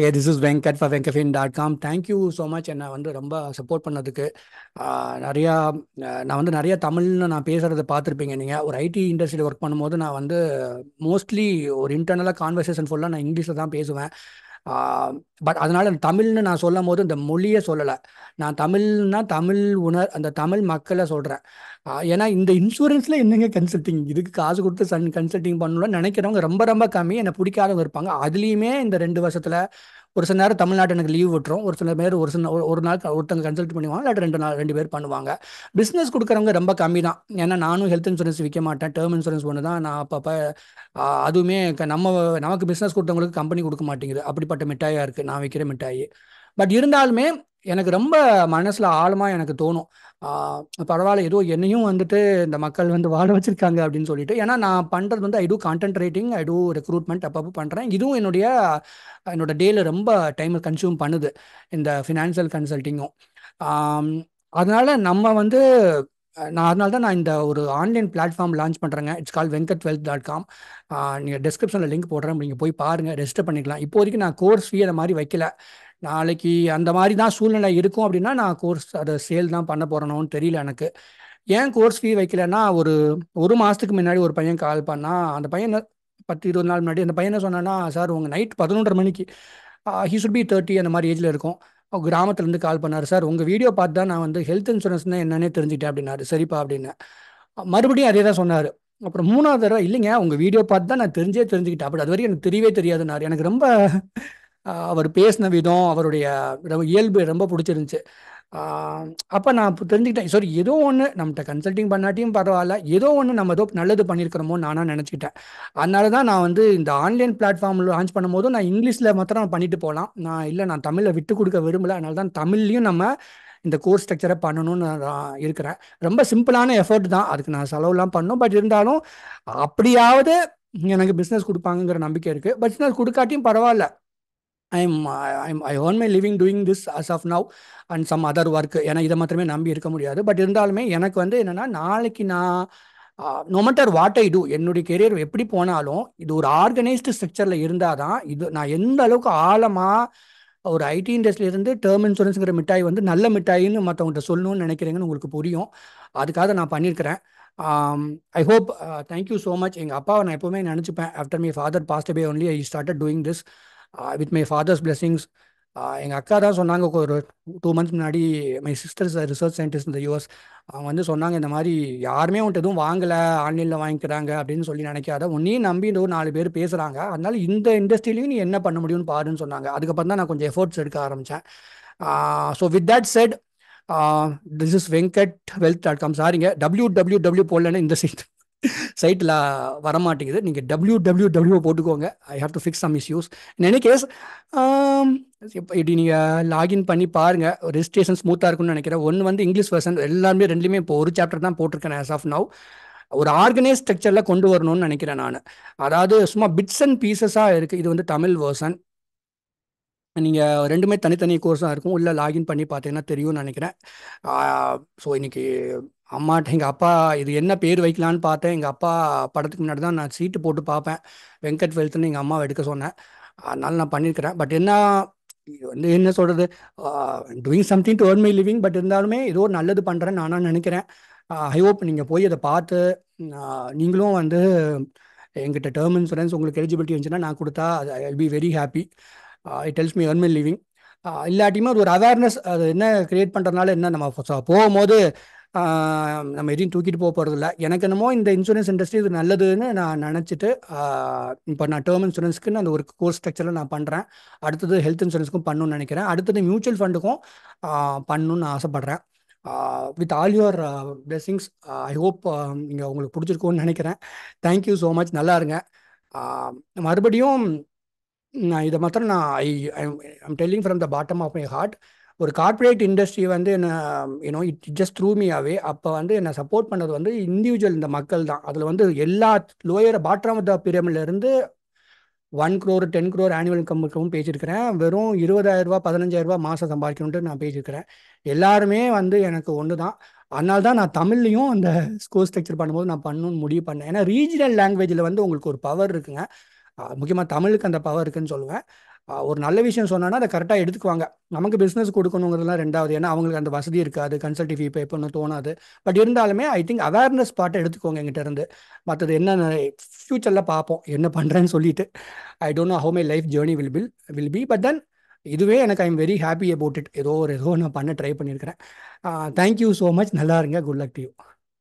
A this is Venkat for வெங்கஃபின் dot com thank you so much என்னை வந்து ரொம்ப சப்போர்ட் பண்ணதுக்கு நிறையா நான் வந்து நிறையா தமிழில் நான் பேசுகிறத பார்த்துருப்பீங்க நீங்கள் ஒரு ஐடி இண்டஸ்ட்ரியில் ஒர்க் பண்ணும்போது நான் வந்து மோஸ்ட்லி ஒரு இன்டர்னலாக கான்வர்சேஷன் ஃபுல்லாக நான் இங்கிலீஷில் தான் பேசுவேன் பட் அதனால் தமிழ்னு நான் சொல்லும் போது இந்த மொழியை சொல்லலை நான் தமிழ்னா தமிழ் உணர் அந்த தமிழ் மக்களை சொல்கிறேன் ஏன்னா இந்த இன்சூரன்ஸில் என்னங்க கன்சல்டிங் இதுக்கு காசு கொடுத்து சன் கன்சல்டிங் பண்ணணும்னு நினைக்கிறவங்க ரொம்ப ரொம்ப கம்மி என்னை பிடிக்காதவங்க இருப்பாங்க அதுலேயுமே இந்த ரெண்டு வருஷத்தில் ஒரு சில நேரம் தமிழ்நாட்டு எனக்கு லீவ் விட்டுரும் ஒரு சில பேர் ஒரு சில ஒரு நாள் ஒருத்தங்க கன்சல்ட் பண்ணுவாங்க இல்லை ரெண்டு நாள் ரெண்டு பேர் பண்ணுவாங்க பிஸ்னஸ் கொடுக்குறவங்க ரொம்ப கம்மி தான் ஏன்னா நானும் ஹெல்த் இன்சூரன்ஸ் விற்க மாட்டேன் டேர்ம் இன்சூரன்ஸ் ஒன்று தான் நான் அப்பப்போ அதுவுமே நம்ம நமக்கு பிஸ்னஸ் கொடுத்தவங்களுக்கு கம்பெனி கொடுக்க மாட்டேங்குது அப்படிப்பட்ட மிட்டாயாக இருக்குது நான் விற்கிற மிட்டாயி பட் இருந்தாலுமே எனக்கு ரொம்ப மனசில் ஆழமாக எனக்கு தோணும் பரவாயில்ல ஏதோ என்னையும் வந்துட்டு இந்த மக்கள் வந்து வாழ வச்சுருக்காங்க அப்படின்னு சொல்லிட்டு ஏன்னா நான் பண்ணுறது வந்து I do content writing I do recruitment அப்பப்போ பண்ணுறேன் இதுவும் என்னுடைய என்னோட டேயில் ரொம்ப டைம் கன்சியூம் பண்ணுது இந்த ஃபினான்ஷியல் கன்சல்ட்டிங்கும் அதனால் நம்ம வந்து நான் அதனால தான் நான் இந்த ஒரு ஆன்லைன் பிளாட்ஃபார்ம் லான்ச் பண்ணுறேங்க it's call Venkat twelfth dot com நீங்கள் டிஸ்கிரிப்ஷனில் லிங்க் போடுறேன் நீங்கள் போய் பாருங்கள் ரெஜிஸ்டர் பண்ணிக்கலாம் இப்போதைக்கு நான் கோர்ஸ் ஃபீ அதை மாதிரி வைக்கல நாளைக்கு அந்த மாதிரி தான் சூழ்நிலை இருக்கும் அப்படின்னா நான் கோர்ஸ் அதை சேல் தான் பண்ண போகிறனோன்னு தெரியல எனக்கு ஏன் கோர்ஸ் ஃபீ வைக்கலன்னா ஒரு ஒரு மாதத்துக்கு முன்னாடி ஒரு பையன் கால் பண்ணால் அந்த பையனை பத்து இருபது நாள் முன்னாடி அந்த பையனை சொன்னான்னா சார் உங்கள் நைட் பதினொன்றரை மணிக்கு ஹி சுட் பி தேர்ட்டி அந்த மாதிரி ஏஜில் இருக்கும் கிராமத்துலேருந்து கால் பண்ணார் சார் உங்கள் வீடியோ பார்த்து தான் நான் வந்து ஹெல்த் இன்சூரன்ஸ்னா என்னன்னே தெரிஞ்சுக்கிட்டேன் அப்படின்னாரு சரிப்பா அப்படின்னு மறுபடியும் அதே தான் சொன்னார் அப்புறம் மூணாவது தடவை இல்லைங்க உங்கள் வீடியோ பார்த்து தான் நான் தெரிஞ்சே தெரிஞ்சுக்கிட்டேன் அப்படி அது வரைக்கும் எனக்கு தெரியவே தெரியாதுனார் எனக்கு ரொம்ப அவர் பேசின விதம் அவருடைய இயல்பு ரொம்ப பிடிச்சிருந்துச்சு அப்போ நான் தெரிஞ்சுக்கிட்டேன் சாரி ஏதோ ஒன்று நம்மகிட்ட கன்சல்டிங் பண்ணாட்டியும் பரவாயில்ல ஏதோ ஒன்று நம்ம ஏதோ நல்லது பண்ணியிருக்கிறோமோன்னு நானாக நினச்சிக்கிட்டேன் அதனால தான் நான் வந்து இந்த ஆன்லைன் பிளாட்ஃபார்மில் லான்ச் பண்ணும்போது நான் இங்கிலீஷில் மாத்திரம் பண்ணிட்டு போகலாம் நான் இல்லை நான் தமிழில் விட்டு கொடுக்க விரும்பல அதனால தான் தமிழ்லையும் நம்ம இந்த கோர்ஸ் ஸ்ட்ரக்சரை பண்ணணும்னு நான் இருக்கிறேன் ரொம்ப சிம்பிளான எஃபர்ட் தான் அதுக்கு நான் செலவுலாம் பண்ணோம் பட் இருந்தாலும் அப்படியாவது எனக்கு பிஸ்னஸ் கொடுப்பாங்கங்கிற நம்பிக்கை இருக்குது பிஸ்னஸ் கொடுக்காட்டியும் பரவாயில்ல I'm I'm I own my living doing this as of now and some other work ஏன்னா இதை மாத்திரமே நம்பி இருக்க முடியாது பட் இருந்தாலுமே எனக்கு வந்து என்னென்னா நாளைக்கு நான் no matter what I do என்னுடைய கெரியர் எப்படி போனாலும் இது ஒரு ஆர்கனைஸ்டு ஸ்ட்ரக்சரில் இருந்தால் தான் இது நான் எந்த அளவுக்கு ஆழமாக ஒரு ஐடி இண்டஸ்ட்ரியிலேருந்து டேர்ம் இன்சூரன்ஸுங்கிற மிட்டாய் வந்து நல்ல மிட்டாயின்னு மற்றவங்கள்ட்ட சொல்லணும்னு நினைக்கிறீங்கன்னு உங்களுக்கு புரியும் அதுக்காக நான் பண்ணியிருக்கிறேன் I hope thank you so much எங்கள் அப்பாவை நான் எப்போவுமே நினச்சிப்பேன் after my father passed away only I started doing this with my father's blessings எங்கள் அக்கா தான் சொன்னாங்க ஒரு டூ மந்த்ஸ் முன்னாடி மை சிஸ்டர்ஸ் ரிசர்ச் சயின்டிஸ்ட் இந்த யூஎஸ் அவங்க வந்து சொன்னாங்க இந்த மாதிரி யாருமே உன்ட்டு எதுவும் வாங்கலை ஆன்லைனில் வாங்கிக்கிறாங்க அப்படின்னு சொல்லி நினைக்காத உன்னையும் நம்பி இந்த ஒரு நாலு பேர் பேசுகிறாங்க அதனால இந்த இண்டஸ்ட்ரியிலையும் நீ என்ன பண்ண முடியும்னு பாருன்னு சொன்னாங்க அதுக்கப்புறம் தான் நான் கொஞ்சம் எஃபோர்ட்ஸ் எடுக்க ஆரம்பித்தேன் so with that set this is Venkat wealth dot com சாரிங்க டபிள்யூ டபிள்யூ டபிள்யூ போடலன்னு இந்த சீட் சைட்டில் வரமாட்டேங்குது நீங்கள் டபிள்யூ டபிள்யூ டபிள்யூ போட்டுக்கோங்க I have to fix some issues in any case இப்படி நீங்கள் லாகின் பண்ணி பாருங்கள் ரெஜிஸ்ட்ரேஷன் ஸ்மூத்தாக இருக்கும்னு நினைக்கிறேன் ஒன்று வந்து இங்கிலீஷ் வெர்ஷன் எல்லாமே ரெண்டுலேயுமே இப்போ ஒரு சாப்டர் தான் போட்டிருக்கேன் ஆஸ் ஆஃப் நவ் ஒரு ஆர்கனைஸ் ஸ்ட்ரக்சரில் கொண்டு வரணும்னு நினைக்கிறேன் நான் அதாவது சும்மா பிட்ஸ் அண்ட் பீசஸாக இருக்குது இது வந்து தமிழ் வேர்ஷன் நீங்கள் ரெண்டுமே தனித்தனி கோர்ஸாக இருக்கும் உள்ளே லாகின் பண்ணி பார்த்தீங்கன்னா தெரியும்னு நினைக்கிறேன் ஸோ இன்றைக்கி அம்மாட்ட எங்கள் அப்பா இது என்ன பேர் வைக்கலான்னு பார்த்தேன் எங்கள் அப்பா படத்துக்கு முன்னாடி தான் நான் சீட்டு போட்டு பார்ப்பேன் வெங்கட் வெல்த்துன்னு எங்கள் அம்மாவை எடுக்க சொன்னேன் அதனால நான் பண்ணியிருக்கிறேன் பட் என்ன வந்து என்ன சொல்கிறது doing something to earn my living but இருந்தாலுமே ஏதோ ஒரு நல்லது பண்ணுறேன்னு நானாக நினைக்கிறேன் ஐ ஹோப் நீங்கள் போய் அதை பார்த்து நீங்களும் வந்து எங்கிட்ட டேர்ம் இன்சூரன்ஸ் உங்களுக்கு எலிஜிபிலிட்டி வந்துச்சுன்னா நான் கொடுத்தா I be very happy it tells me earn my living இல்லாட்டியுமே ஒரு அவேர்னஸ் அது என்ன கிரியேட் பண்ணுறதுனால என்ன நம்ம போகும்போது நம்ம எதையும் தூக்கிட்டு போக இல்லை எனக்கு என்னமோ இந்த இன்சூரன்ஸ் இண்டஸ்ட்ரி இது நல்லதுன்னு நான் நினச்சிட்டு இப்போ நான் டேர்ம் இன்சூரன்ஸ்க்குன்னு அந்த ஒரு கோர்ஸ் ஸ்ட்ரக்சரில் நான் பண்ணுறேன் அடுத்தது ஹெல்த் இன்சூரன்ஸ்க்கும் பண்ணணும்னு நினைக்கிறேன் அடுத்தது மியூச்சுவல் ஃபண்டுக்கும் பண்ணணும்னு ஆசைப்பட்றேன் with all your blessings I hope நீங்கள் உங்களுக்கு பிடிச்சிருக்கோன்னு நினைக்கிறேன் தேங்க்யூ ஸோ மச் நல்லா இருங்க மறுபடியும் நான் இதை மாத்திரம் நான் I I'm telling from the bottom of my heart ஒரு கார்ப்பரேட் இண்டஸ்ட்ரி வந்து என்ன யூனோ இட் ஜஸ்ட் த்ரூ அப்போ வந்து என்னை சப்போர்ட் பண்ணது வந்து இண்டிவிஜுவல் இந்த மக்கள் தான் அதில் வந்து எல்லா lower bottom of one crore ten crore annual income பேசியிருக்கிறேன் வெறும் இருபதாயிரரூபா பதினஞ்சாயிரரூபா மாதம் சம்பாதிக்கணுன்ட்டு நான் பேசியிருக்கிறேன் எல்லாருமே வந்து எனக்கு ஒன்று தான் அதனால தான் நான் தமிழ்லையும் அந்த ஸ்கோர் ஸ்ட்ரக்சர் பண்ணும்போது நான் பண்ணணும்னு முடிவு பண்ணேன் ஏன்னா ரீஜினல் லாங்குவேஜில் வந்து உங்களுக்கு ஒரு பவர் இருக்குங்க முக்கியமாக தமிழுக்கு அந்த பவர் இருக்குன்னு சொல்லுவேன் ஒரு நல்ல விஷயம் சொன்னால் அதை கரெக்டாக எடுத்துக்குவாங்க நமக்கு பிஸ்னஸ் கொடுக்கணுங்கிறதுலாம் ரெண்டாவது ஏன்னா அவங்களுக்கு அந்த வசதி இருக்காது கன்சல்டி ஃபீ பே பண்ண தோணாது பட் இருந்தாலுமே ஐ திங்க் அவேர்னஸ் பாட்டை எடுத்துக்கோங்க எங்கிட்ட இருந்து மற்றது என்ன ஃப்யூச்சரில் பார்ப்போம் என்ன பண்ணுறேன்னு சொல்லிட்டு I don't know how my life journey will bill will be but then இதுவே எனக்கு I am very happy about it ஏதோ ஒரு ஏதோ நான் பண்ண ட்ரை பண்ணியிருக்கிறேன் தேங்க்யூ ஸோ மச் நல்லா இருங்க குட் லக் டு யூ